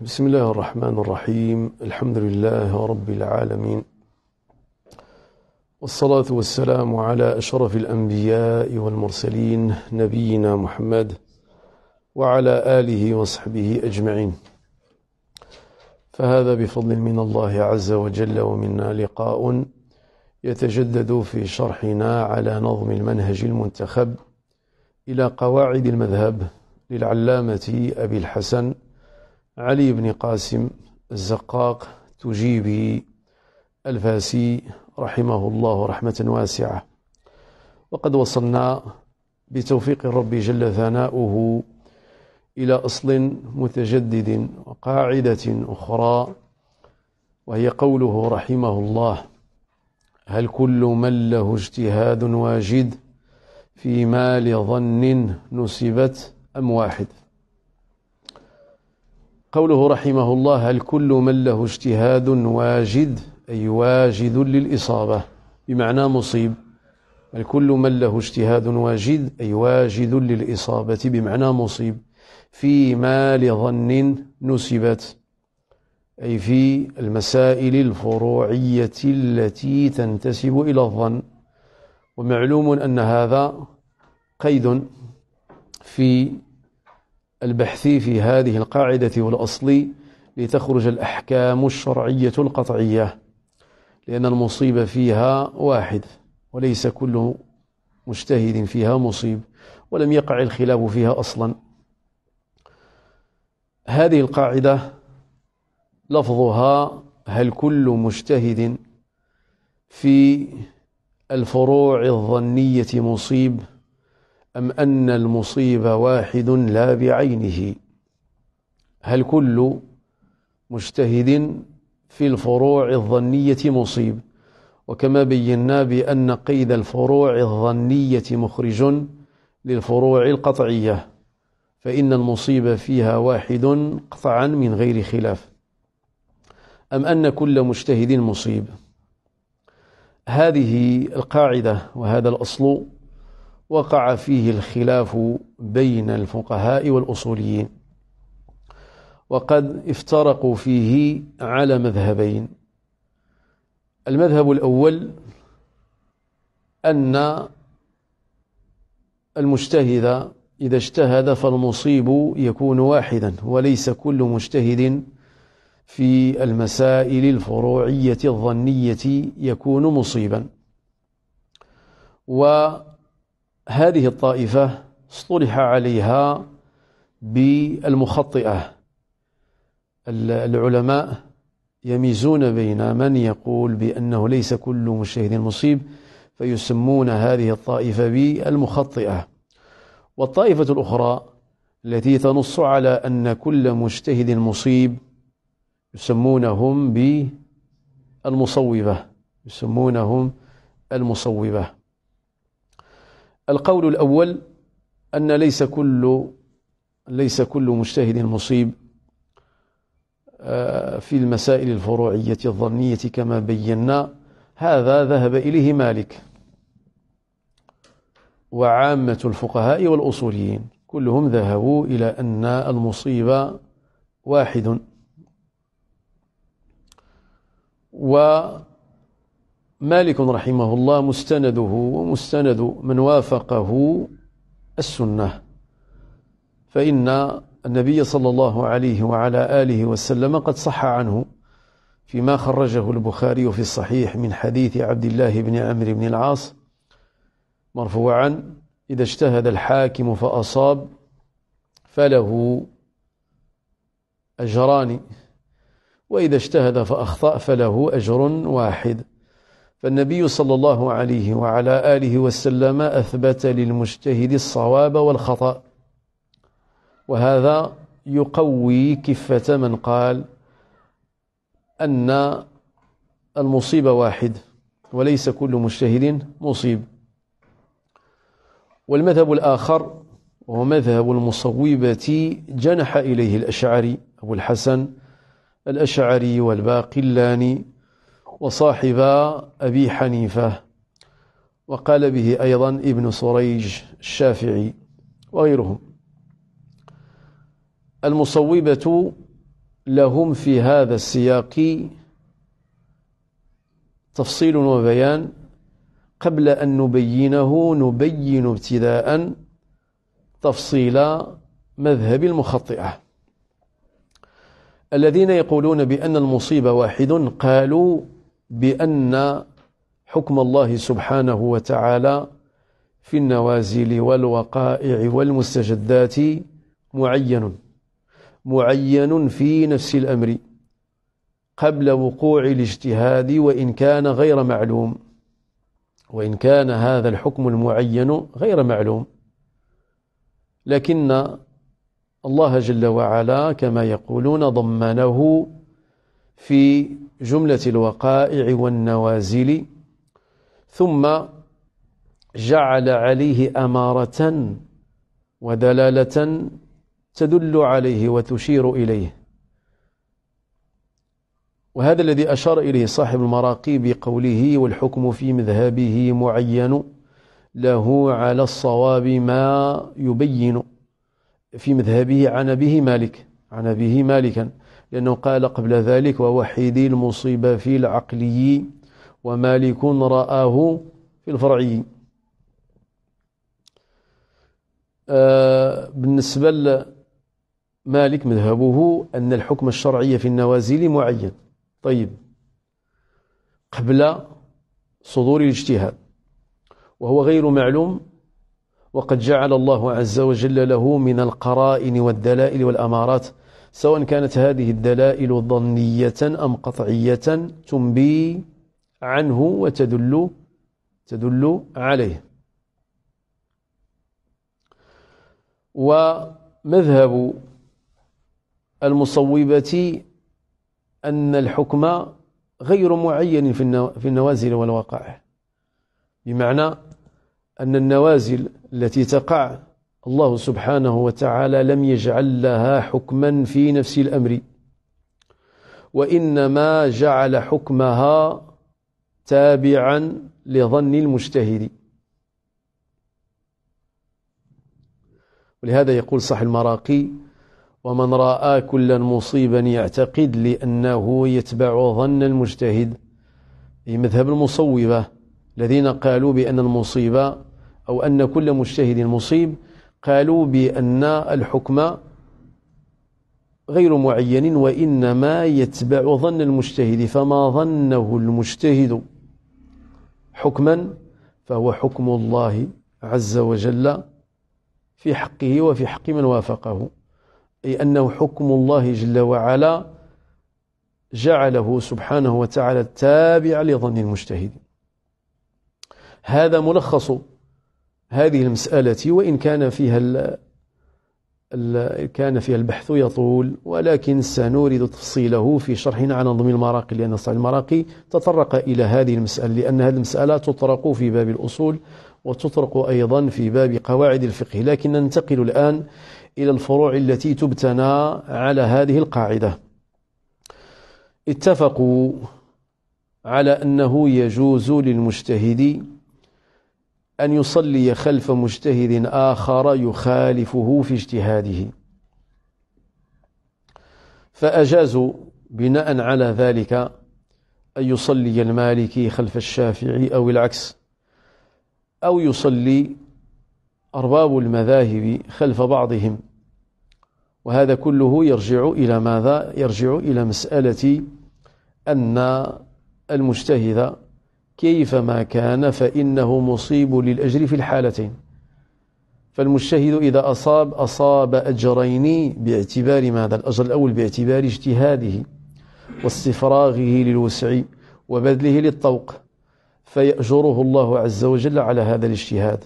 بسم الله الرحمن الرحيم الحمد لله رب العالمين والصلاة والسلام على أشرف الأنبياء والمرسلين نبينا محمد وعلى آله وصحبه أجمعين فهذا بفضل من الله عز وجل ومنا لقاء يتجدد في شرحنا على نظم المنهج المنتخب إلى قواعد المذهب للعلامة أبي الحسن علي بن قاسم الزقاق تجيبي الفاسي رحمه الله رحمة واسعة وقد وصلنا بتوفيق الرب جل ثناؤه إلى أصل متجدد وقاعدة أخرى وهي قوله رحمه الله هل كل من له اجتهاد واجد في مال ظن نسبت أم واحد قوله رحمه الله هل كل من له اجتهاد واجد أي واجد للإصابة بمعنى مصيب هل كل من له اجتهاد واجد أي واجد للإصابة بمعنى مصيب فيما لظن نسبت أي في المسائل الفروعية التي تنتسب إلى الظن ومعلوم أن هذا قيد في البحثي في هذه القاعدة والأصلي لتخرج الأحكام الشرعية القطعية لأن المصيب فيها واحد وليس كل مجتهد فيها مصيب ولم يقع الخلاف فيها أصلا هذه القاعدة لفظها هل كل مجتهد في الفروع الظنية مصيب؟ أم أن المصيب واحد لا بعينه هل كل مجتهد في الفروع الظنية مصيب وكما بينا بأن قيد الفروع الظنية مخرج للفروع القطعية فإن المصيب فيها واحد قطعا من غير خلاف أم أن كل مجتهد مصيب هذه القاعدة وهذا الأصل وقع فيه الخلاف بين الفقهاء والأصوليين وقد افترقوا فيه على مذهبين المذهب الأول أن المجتهد إذا اجتهد فالمصيب يكون واحدا وليس كل مجتهد في المسائل الفروعية الظنية يكون مصيبا و هذه الطائفة اصطلح عليها بالمخطئة العلماء يميزون بين من يقول بأنه ليس كل مجتهد مصيب فيسمون هذه الطائفة بالمخطئة والطائفة الأخرى التي تنص على أن كل مجتهد مصيب يسمونهم بالمصوبة يسمونهم المصوبة القول الأول أن ليس كل ليس كل مجتهد مصيب آه، في المسائل الفروعية الظنية كما بينا هذا ذهب إليه مالك وعامة الفقهاء والأصوليين كلهم ذهبوا إلى أن المصيب واحد و مالك رحمه الله مستنده ومستند من وافقه السنة فإن النبي صلى الله عليه وعلى آله وسلم قد صح عنه فيما خرجه البخاري في الصحيح من حديث عبد الله بن عمرو بن العاص مرفوعا إذا اجتهد الحاكم فأصاب فله أجران وإذا اجتهد فأخطأ فله أجر واحد فالنبي صلى الله عليه وعلى آله وسلم أثبت للمجتهد الصواب والخطأ وهذا يقوي كفة من قال أن المصيبة واحد وليس كل مجتهد مصيب والمذهب الآخر وهو مذهب المصوبة جنح إليه الأشعري أبو الحسن الأشعري والباقلاني وصاحب أبي حنيفة وقال به أيضا ابن سريج الشافعي وغيرهم المصوبة لهم في هذا السياق تفصيل وبيان قبل أن نبينه نبين ابتداء تفصيل مذهب المخطئة الذين يقولون بأن المصيبة واحد قالوا بأن حكم الله سبحانه وتعالى في النوازل والوقائع والمستجدات معين معين في نفس الأمر قبل وقوع الاجتهاد وإن كان غير معلوم وإن كان هذا الحكم المعين غير معلوم لكن الله جل وعلا كما يقولون ضمنه في جملة الوقائع والنوازل ثم جعل عليه أمارة ودلالة تدل عليه وتشير إليه وهذا الذي أشار إليه صاحب المراقي بقوله والحكم في مذهبه معين له على الصواب ما يبين في مذهبه عن به مالك عن به مالكا لأنه قال قبل ذلك ووحيدي المصيبة في العقلي ومالك رآه في الفرعي آه، بالنسبة لمالك مذهبه أن الحكم الشرعي في النوازل معين طيب قبل صدور الاجتهاد وهو غير معلوم وقد جعل الله عز وجل له من القرائن والدلائل والأمارات سواء كانت هذه الدلائل ظنية أم قطعية تنبي عنه وتدل تدل عليه ومذهب المصوبة أن الحكم غير معين في النوازل والوقائع بمعنى أن النوازل التي تقع الله سبحانه وتعالى لم يجعل لها حكما في نفس الأمر وإنما جعل حكمها تابعا لظن المجتهد ولهذا يقول صح المراقي ومن رأى كلا مصيبا يعتقد لأنه يتبع ظن المجتهد في مذهب المصوبة الذين قالوا بأن المصيبة أو أن كل مجتهد مصيب قالوا بأن الحكم غير معين وإنما يتبع ظن المجتهد فما ظنه المجتهد حكما فهو حكم الله عز وجل في حقه وفي حق من وافقه أي أنه حكم الله جل وعلا جعله سبحانه وتعالى تابع لظن المجتهد هذا ملخص هذه المسألة وإن كان فيها الـ كان فيها البحث يطول ولكن سنورد تفصيله في شرحنا عن نظم المراقي لأن صاحب المراقي تطرق إلى هذه المسألة لأن هذه المسألة تطرق في باب الأصول وتطرق أيضا في باب قواعد الفقه لكن ننتقل الآن إلى الفروع التي تبتنى على هذه القاعدة اتفقوا على أنه يجوز للمجتهد أن يصلي خلف مجتهد آخر يخالفه في اجتهاده فأجازوا بناء على ذلك أن يصلي المالكي خلف الشافعي أو العكس أو يصلي أرباب المذاهب خلف بعضهم وهذا كله يرجع إلى ماذا؟ يرجع إلى مسألة أن المجتهد كيفما كان فإنه مصيب للأجر في الحالتين فالمجتهد إذا أصاب أصاب أجرين باعتبار ماذا الأجر الأول باعتبار اجتهاده واستفراغه للوسع وبذله للطوق فيأجره الله عز وجل على هذا الاجتهاد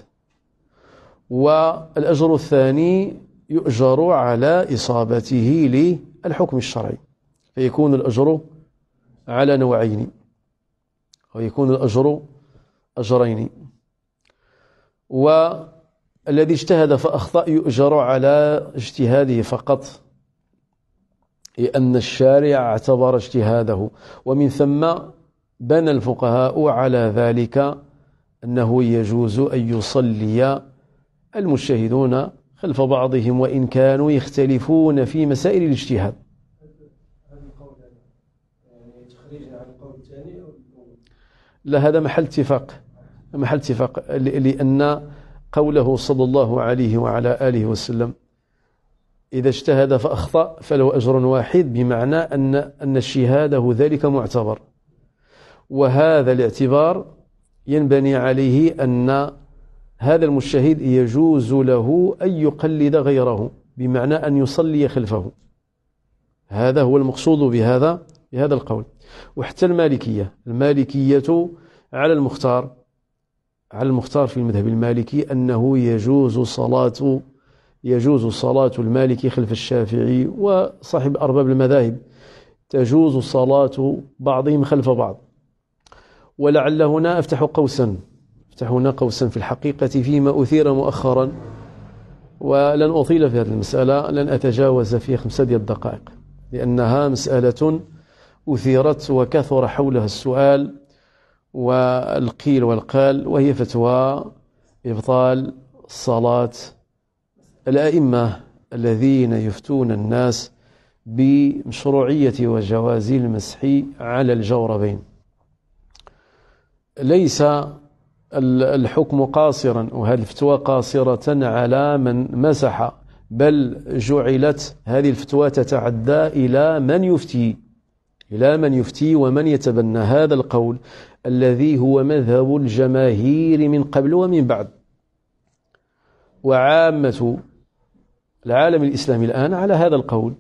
والأجر الثاني يؤجر على إصابته للحكم الشرعي فيكون الأجر على نوعين ويكون الأجر أجرين والذي اجتهد فأخطأ يؤجر على اجتهاده فقط لأن الشارع اعتبر اجتهاده ومن ثم بنى الفقهاء على ذلك أنه يجوز أن يصلي المجتهدون خلف بعضهم وإن كانوا يختلفون في مسائل الاجتهاد لا هذا محل اتفاق محل اتفاق لأن قوله صلى الله عليه وعلى آله وسلم إذا اجتهد فأخطأ فله أجر واحد بمعنى أن أن اجتهاده ذلك معتبر وهذا الاعتبار ينبني عليه أن هذا المجتهد يجوز له أن يقلد غيره بمعنى أن يصلي خلفه هذا هو المقصود بهذا بهذا القول وحتى المالكية المالكية على المختار على المختار في المذهب المالكي أنه يجوز صلاة يجوز صلاة المالكي خلف الشافعي وصاحب أرباب المذاهب تجوز صلاة بعضهم خلف بعض ولعل هنا أفتح قوسا أفتح هنا قوسا في الحقيقة فيما أثير مؤخرا ولن أطيل في هذه المسألة لن أتجاوز في خمسة دقائق لأنها مسألة أثيرت وكثر حولها السؤال والقيل والقال وهي فتوى إبطال صلاة الأئمة الذين يفتون الناس بمشروعية وجواز المسح على الجوربين ليس الحكم قاصرا وهذه الفتوى قاصرة على من مسح بل جعلت هذه الفتوى تتعدى إلى من يفتي إلى من يفتي ومن يتبنى هذا القول الذي هو مذهب الجماهير من قبل ومن بعد وعامة العالم الإسلامي الآن على هذا القول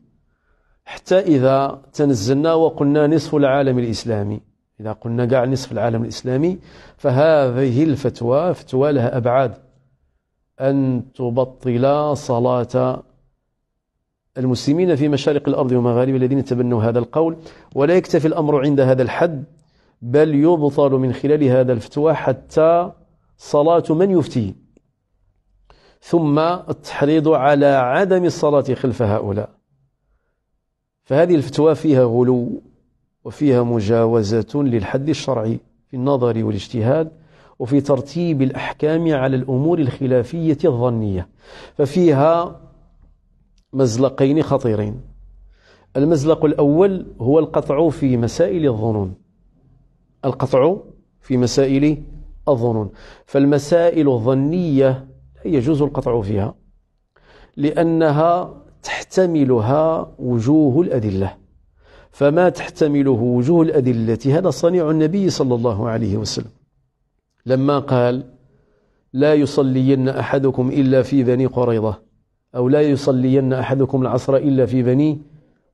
حتى إذا تنزلنا وقلنا نصف العالم الإسلامي إذا قلنا قاع نصف العالم الإسلامي فهذه الفتوى فتوى لها أبعاد أن تبطل صلاة المسلمين في مشارق الأرض ومغارب الذين تبنوا هذا القول ولا يكتفي الأمر عند هذا الحد بل يبطل من خلال هذا الفتوى حتى صلاة من يفتي ثم التحريض على عدم الصلاة خلف هؤلاء فهذه الفتوى فيها غلو وفيها مجاوزة للحد الشرعي في النظر والاجتهاد وفي ترتيب الأحكام على الأمور الخلافية الظنية ففيها مزلقين خطيرين المزلق الأول هو القطع في مسائل الظنون القطع في مسائل الظنون فالمسائل الظنية لا يجوز القطع فيها لأنها تحتملها وجوه الأدلة فما تحتمله وجوه الأدلة هذا صنيع النبي صلى الله عليه وسلم لما قال لا يصلين أحدكم إلا في بني قريضة أو لا يصلين أحدكم العصر إلا في بني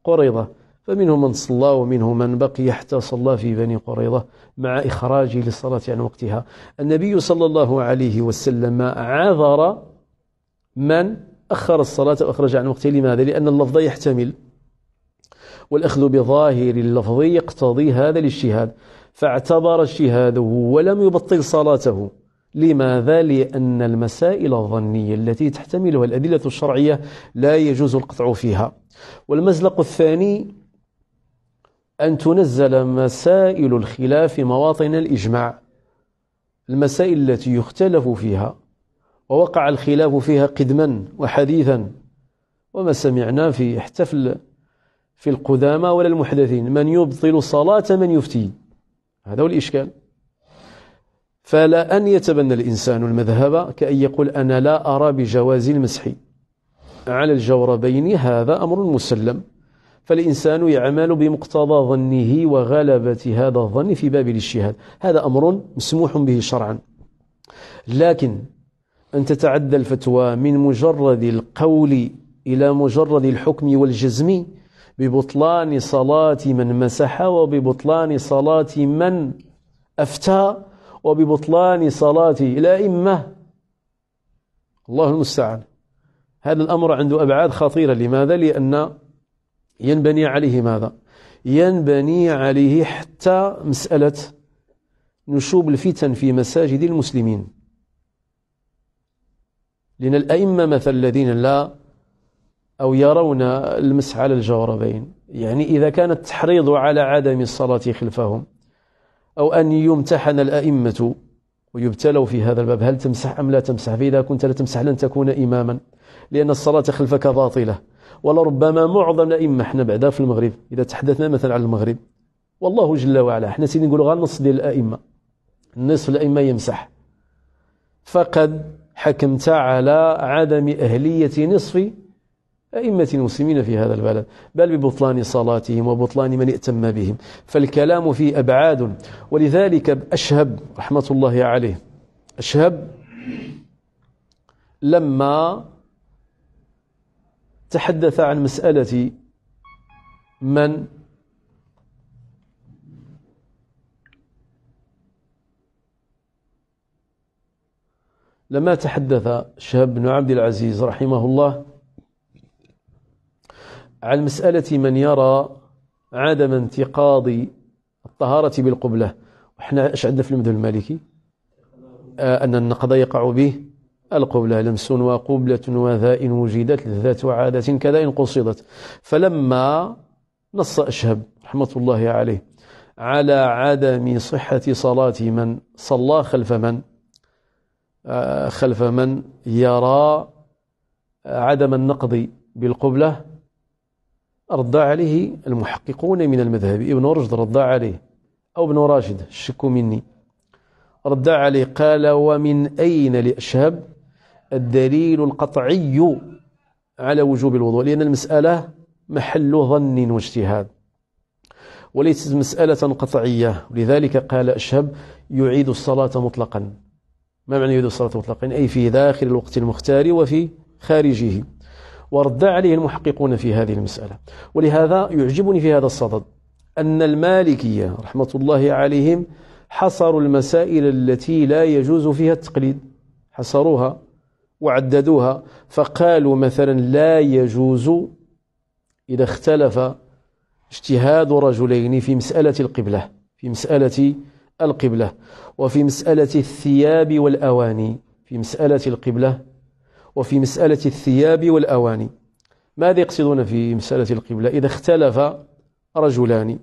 قريظة فمنهم من صلى ومنهم من بقي حتى صلى في بني قريظة مع إخراجه للصلاة عن وقتها النبي صلى الله عليه وسلم عذر من أخر الصلاة وأخرج عن وقتها لماذا؟ لأن اللفظ يحتمل والأخذ بظاهر اللفظ يقتضي هذا الاجتهاد فاعتبر اجتهاده ولم يبطل صلاته لماذا؟ لأن المسائل الظنية التي تحتملها الأدلة الشرعية لا يجوز القطع فيها والمزلق الثاني أن تنزل مسائل الخلاف في مواطن الإجماع المسائل التي يختلف فيها ووقع الخلاف فيها قدما وحديثا وما سمعنا في احتفل في القدامى ولا المحدثين من يبطل صلاة من يفتي هذا هو الإشكال فلا أن يتبنى الإنسان المذهب كأن يقول أنا لا أرى بجواز المسح على الجوربين هذا أمر مسلم فالإنسان يعمل بمقتضى ظنه وغلبة هذا الظن في باب الاجتهاد هذا أمر مسموح به شرعا لكن أن تتعدى الفتوى من مجرد القول إلى مجرد الحكم والجزم ببطلان صلاة من مسح وببطلان صلاة من أفتى وببطلان لا الأئمة الله المستعان هذا الأمر عنده أبعاد خطيرة لماذا؟ لأن ينبني عليه ماذا؟ ينبني عليه حتى مسألة نشوب الفتن في مساجد المسلمين لأن الأئمة مثل الذين لا أو يرون المسح على الجوربين يعني إذا كان التحريض على عدم الصلاة خلفهم أو أن يمتحن الأئمة ويبتلوا في هذا الباب هل تمسح أم لا تمسح فإذا كنت لا تمسح لن تكون إماما لأن الصلاة خلفك باطلة ولربما معظم الأئمة احنا بعدا في المغرب إذا تحدثنا مثلا عن المغرب والله جل وعلا احنا سيدي نقول غير نص ديال الأئمة نصف الأئمة يمسح فقد حكمت على عدم أهلية نصف أئمة المسلمين في هذا البلد بل ببطلان صلاتهم وبطلان من ائتم بهم فالكلام فيه أبعاد ولذلك أشهب رحمة الله عليه أشهب لما تحدث عن مسألة من لما تحدث شهاب بن عبد العزيز رحمه الله على مسألة من يرى عدم انتقاض الطهارة بالقبلة وإحنا إيش عندنا في المذهب المالكي آه أن النقض يقع به القبلة لمس وقبلة وذاء وجدت لذات وعادة كذا إن قصدت فلما نص أشهب رحمة الله عليه على عدم صحة صلاة من صلى خلف من آه، خلف من يرى عدم النقض بالقبلة رد عليه المحققون من المذهب ابن رشد رد عليه أو ابن راشد شكوا مني رد عليه قال ومن أين لأشهب الدليل القطعي على وجوب الوضوء لأن المسألة محل ظن واجتهاد وليست مسألة قطعية لذلك قال أشهب يعيد الصلاة مطلقا ما معنى يعيد الصلاة مطلقا أي في داخل الوقت المختار وفي خارجه ورد عليه المحققون في هذه المسألة ولهذا يعجبني في هذا الصدد أن المالكية رحمة الله عليهم حصروا المسائل التي لا يجوز فيها التقليد حصروها وعددوها فقالوا مثلا لا يجوز إذا اختلف اجتهاد رجلين في مسألة القبلة في مسألة القبلة وفي مسألة الثياب والأواني في مسألة القبلة وفي مسألة الثياب والأواني ماذا يقصدون في مسألة القبلة إذا اختلف رجلان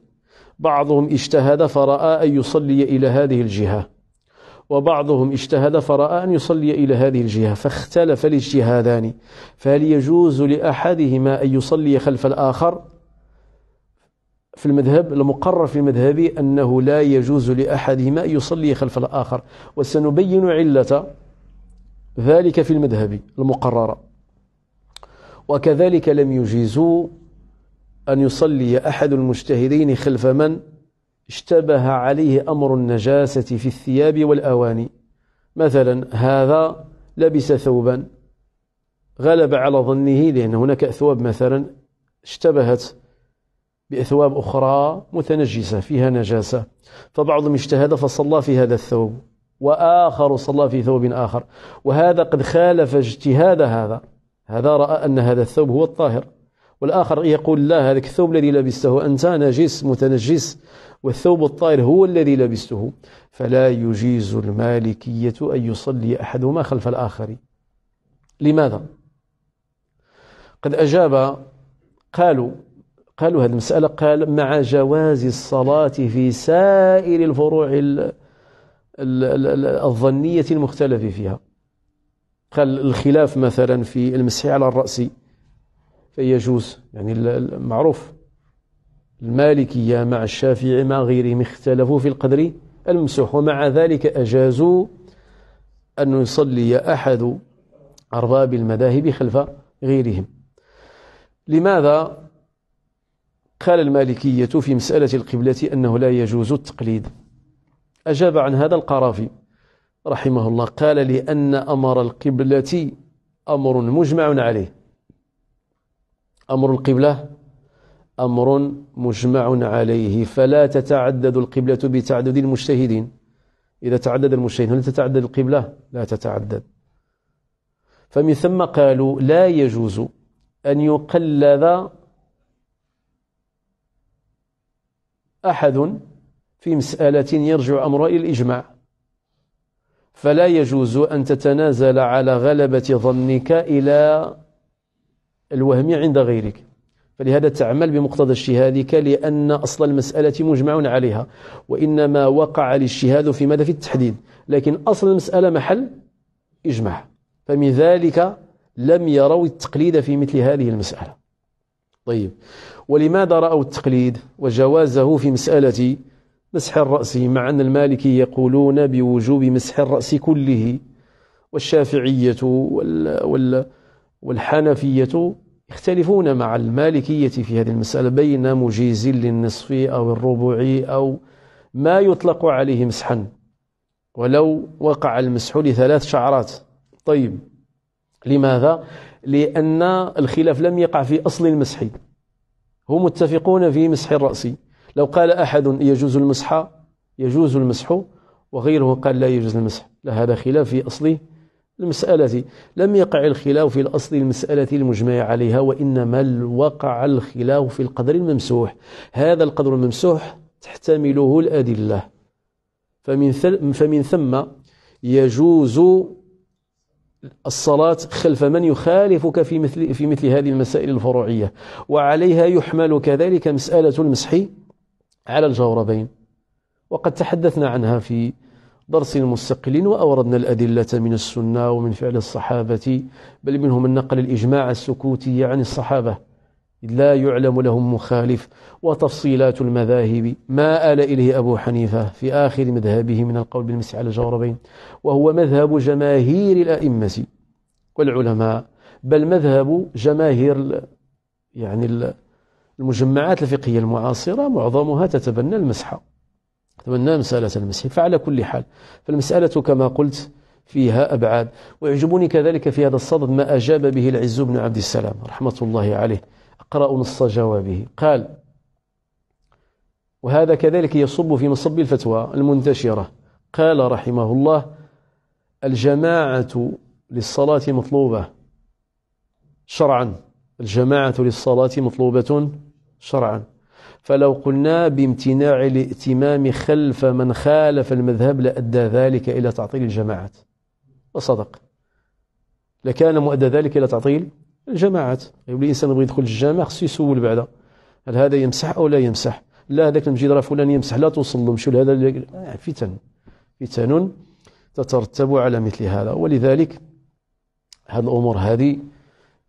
بعضهم اجتهد فرأى أن يصلي إلى هذه الجهة وبعضهم اجتهد فرأى أن يصلي إلى هذه الجهة فاختلف الاجتهادان فهل يجوز لأحدهما أن يصلي خلف الآخر في المذهب المقرر في المذهب أنه لا يجوز لأحدهما أن يصلي خلف الآخر وسنبين علة ذلك في المذهب المقررة وكذلك لم يجيزوا أن يصلي أحد المجتهدين خلف من اشتبه عليه أمر النجاسة في الثياب والأواني مثلا هذا لبس ثوبا غلب على ظنه لأن هناك أثواب مثلا اشتبهت بأثواب أخرى متنجسة فيها نجاسة فبعضهم اجتهد فصلى في هذا الثوب وآخر صلى في ثوب آخر وهذا قد خالف اجتهاد هذا هذا رأى أن هذا الثوب هو الطاهر والآخر يقول لا هذاك الثوب الذي لبسته أنت نجس متنجس والثوب الطاهر هو الذي لبسته فلا يجيز المالكية أن يصلي أحدهما خلف الآخر لماذا؟ قد أجاب قالوا قالوا هذه المسألة قال مع جواز الصلاة في سائر الفروع الظنية المختلف فيها قال الخلاف مثلا في المسح على الرأس فيجوز يعني المعروف المالكية مع الشافعي مع غيرهم اختلفوا في القدر المسح ومع ذلك أجازوا أن يصلي أحد أرباب المذاهب خلف غيرهم لماذا قال المالكية في مسألة القبلة أنه لا يجوز التقليد أجاب عن هذا القرافي رحمه الله قال لأن أمر القبلة أمر مجمع عليه أمر القبلة أمر مجمع عليه فلا تتعدد القبلة بتعدد المجتهدين إذا تعدد المجتهدين هل تتعدد القبلة؟ لا تتعدد فمن ثم قالوا لا يجوز أن يقلد أحد في مسألة يرجع أمر إلى الإجماع فلا يجوز أن تتنازل على غلبة ظنك إلى الوهم عند غيرك فلهذا تعمل بمقتضى اجتهادك لأن أصل المسألة مجمع عليها وإنما وقع الاجتهاد في ماذا في التحديد لكن أصل المسألة محل إجماع فمن ذلك لم يروا التقليد في مثل هذه المسألة طيب ولماذا رأوا التقليد وجوازه في مسألة مسح الرأس مع أن المالكي يقولون بوجوب مسح الرأس كله والشافعية وال وال والحنفية يختلفون مع المالكية في هذه المسألة بين مجيز للنصف أو الربع أو ما يطلق عليه مسحا ولو وقع المسح لثلاث شعرات طيب لماذا؟ لأن الخلاف لم يقع في أصل المسح هم متفقون في مسح الرأس لو قال أحد يجوز المسح يجوز المسح وغيره قال لا يجوز المسح لا هذا خلاف في أصل المسألة لم يقع الخلاف في الأصل المسألة المجمع عليها وإنما وقع الخلاف في القدر الممسوح هذا القدر الممسوح تحتمله الأدلة فمن, فمن ثم يجوز الصلاة خلف من يخالفك في مثل في مثل هذه المسائل الفروعية وعليها يحمل كذلك مسألة المسح على الجوربين وقد تحدثنا عنها في درس المستقلين وأوردنا الأدلة من السنة ومن فعل الصحابة بل منهم من نقل الإجماع السكوتي عن الصحابة لا يعلم لهم مخالف وتفصيلات المذاهب ما آل إليه أبو حنيفة في آخر مذهبه من القول بالمسح على الجوربين وهو مذهب جماهير الأئمة والعلماء بل مذهب جماهير يعني المجمعات الفقهية المعاصرة معظمها تتبنى المسحة تتبنى مسألة المسح فعلى كل حال فالمسألة كما قلت فيها أبعاد ويعجبني كذلك في هذا الصدد ما أجاب به العز بن عبد السلام رحمة الله عليه أقرأ نص جوابه قال وهذا كذلك يصب في مصب الفتوى المنتشرة قال رحمه الله الجماعة للصلاة مطلوبة شرعا الجماعة للصلاة مطلوبة شرعا فلو قلنا بامتناع الائتمام خلف من خالف المذهب لأدى ذلك إلى تعطيل الجماعات وصدق لكان مؤدى ذلك إلى تعطيل الجماعات يقول لي إنسان يبغي يدخل الجامع خصو يسول بعدا هل هذا يمسح أو لا يمسح لا هذاك المجيد راه فلان يمسح لا توصل لهم شو لهذا آه، فتن فتن تترتب على مثل هذا ولذلك هذه الأمور هذه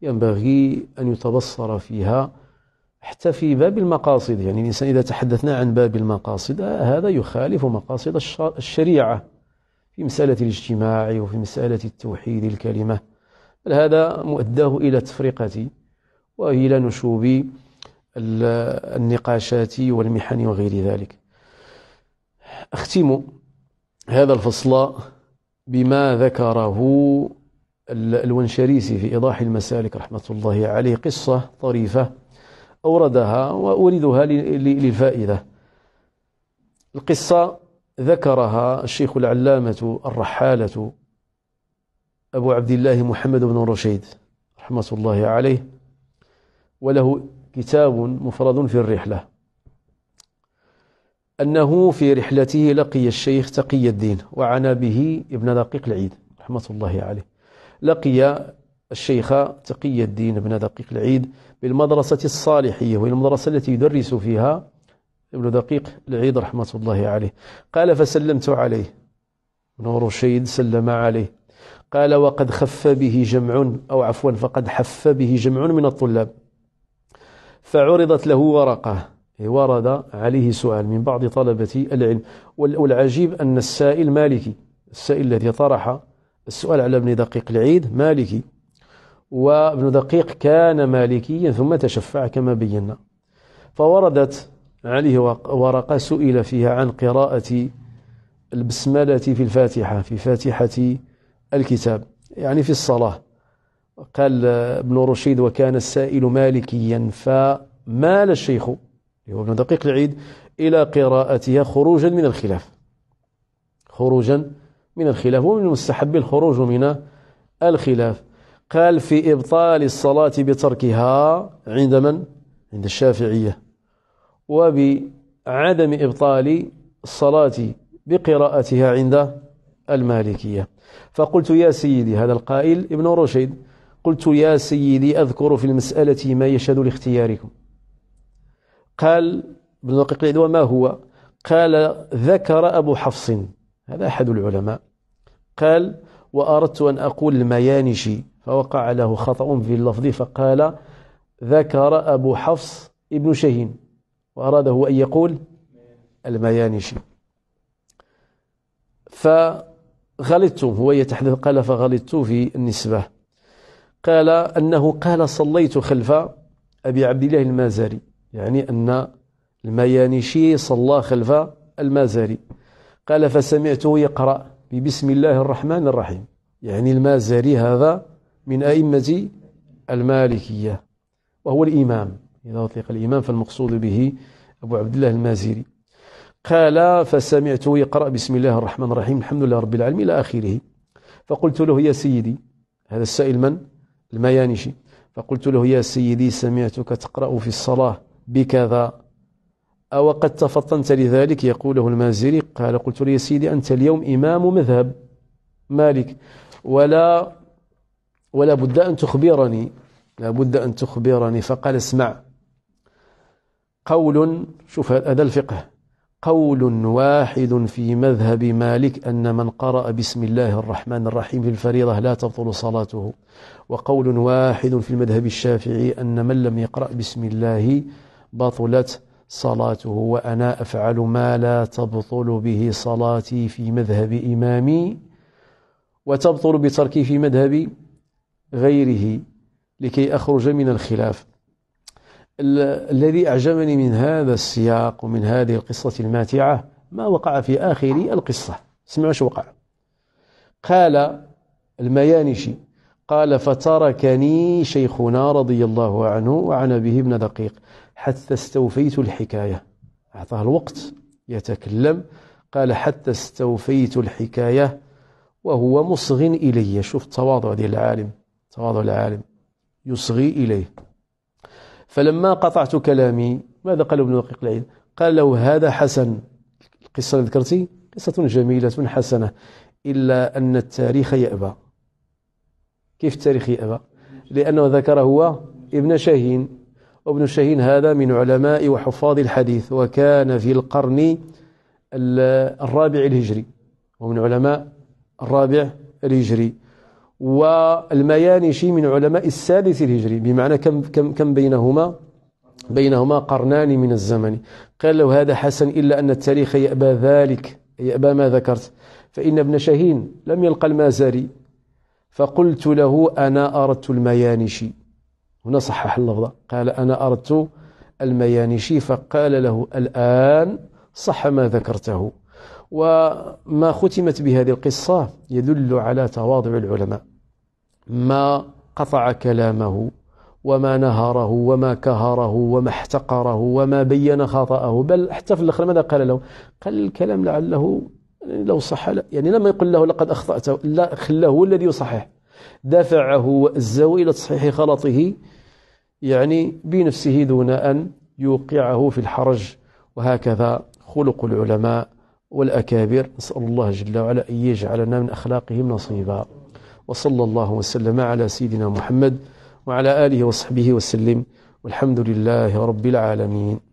ينبغي أن يتبصر فيها حتى في باب المقاصد يعني الإنسان إذا تحدثنا عن باب المقاصد آه، هذا يخالف مقاصد الشريعة في مسألة الاجتماع وفي مسألة التوحيد الكلمة بل هذا مؤداه إلى تفرقة وإلى نشوب النقاشات والمحن وغير ذلك أختم هذا الفصل بما ذكره الونشريسي في إيضاح المسالك رحمة الله عليه قصة طريفة أوردها وأوردها للفائدة القصة ذكرها الشيخ العلامة الرحالة أبو عبد الله محمد بن رشيد رحمة الله عليه وله كتاب مفرد في الرحلة أنه في رحلته لقي الشيخ تقي الدين وعنى به ابن دقيق العيد رحمة الله عليه لقي الشيخ تقي الدين بن دقيق العيد بالمدرسة الصالحية وهي المدرسة التي يدرس فيها ابن دقيق العيد رحمة الله عليه قال فسلمت عليه ابن رشيد سلم عليه قال وقد خف به جمع أو عفوا فقد حف به جمع من الطلاب فعرضت له ورقة إيه، ورد عليه سؤال من بعض طلبة العلم والعجيب أن السائل مالكي السائل الذي طرح السؤال على ابن دقيق العيد مالكي وابن دقيق كان مالكيا ثم تشفع كما بينا فوردت عليه ورقة سئل فيها عن قراءة البسملة في الفاتحة في فاتحة الكتاب يعني في الصلاة قال ابن رشيد وكان السائل مالكيا فمال الشيخ هو ابن دقيق العيد إلى قراءتها خروجا من الخلاف خروجا من الخلاف ومن المستحب الخروج من الخلاف قال في إبطال الصلاة بتركها عند من؟ عند الشافعية وبعدم إبطال الصلاة بقراءتها عند المالكية فقلت يا سيدي هذا القائل ابن رشيد قلت يا سيدي أذكر في المسألة ما يشهد لاختياركم قال ابن رقيق وما هو قال ذكر أبو حفص هذا أحد العلماء قال وأردت أن أقول الميانشي فوقع له خطأ في اللفظ فقال ذكر أبو حفص ابن شهين وأراد هو أن يقول الميانشي فغلطت هو يتحدث قال فغلطت في النسبة قال أنه قال صليت خلف أبي عبد الله المازري يعني أن الميانشي صلى خلف المازري قال فسمعته يقرأ ببسم الله الرحمن الرحيم يعني المازري هذا من أئمة المالكية وهو الإمام إذا أطلق الإمام فالمقصود به أبو عبد الله المازري قال فسمعته يقرأ بسم الله الرحمن الرحيم الحمد لله رب العالمين إلى آخره فقلت له يا سيدي هذا السائل من؟ الميانشي فقلت له يا سيدي سمعتك تقرأ في الصلاة بكذا أو قد تفطنت لذلك يقوله المازري قال قلت له يا سيدي أنت اليوم إمام مذهب مالك ولا ولا بد أن تخبرني لا بد أن تخبرني فقال اسمع قول شوف هذا الفقه قول واحد في مذهب مالك أن من قرأ بسم الله الرحمن الرحيم في الفريضة لا تبطل صلاته وقول واحد في المذهب الشافعي أن من لم يقرأ بسم الله بطلت صلاته وأنا أفعل ما لا تبطل به صلاتي في مذهب إمامي وتبطل بتركي في مذهب غيره لكي أخرج من الخلاف الذي أعجبني من هذا السياق ومن هذه القصة الماتعة ما وقع في آخر القصة اسمعوا شو وقع قال الميانشي قال فتركني شيخنا رضي الله عنه وعن به ابن دقيق حتى استوفيت الحكاية أعطاه الوقت يتكلم قال حتى استوفيت الحكاية وهو مصغ إلي شوف التواضع ديال العالم تواضع العالم يصغي إليه فلما قطعت كلامي ماذا قال ابن دقيق العيد قال له هذا حسن القصة اللي ذكرتي قصة جميلة حسنة إلا أن التاريخ يأبى كيف التاريخ يأبى لأنه ذكر هو ابن شاهين وابن شاهين هذا من علماء وحفاظ الحديث وكان في القرن الرابع الهجري ومن علماء الرابع الهجري والميانشي من علماء السادس الهجري بمعنى كم, كم, كم بينهما بينهما قرنان من الزمن قال له هذا حسن إلا أن التاريخ يأبى ذلك يأبى ما ذكرت فإن ابن شهين لم يلقى المازري فقلت له أنا أردت الميانشي هنا صحح اللفظة قال أنا أردت الميانشي فقال له الآن صح ما ذكرته وما ختمت بهذه القصة يدل على تواضع العلماء ما قطع كلامه وما نهره وما كهره وما احتقره وما بين خطأه بل حتى في الآخر ماذا قال له قال الكلام لعله يعني لو صح يعني لما يقول له لقد أخطأت لا خلاه هو الذي يصحح دفعه وأزه إلى تصحيح غلطه يعني بنفسه دون أن يوقعه في الحرج وهكذا خلق العلماء والأكابر نسأل الله جل وعلا أن يجعلنا من أخلاقهم نصيبا وصلى الله وسلم على سيدنا محمد وعلى آله وصحبه وسلم والحمد لله رب العالمين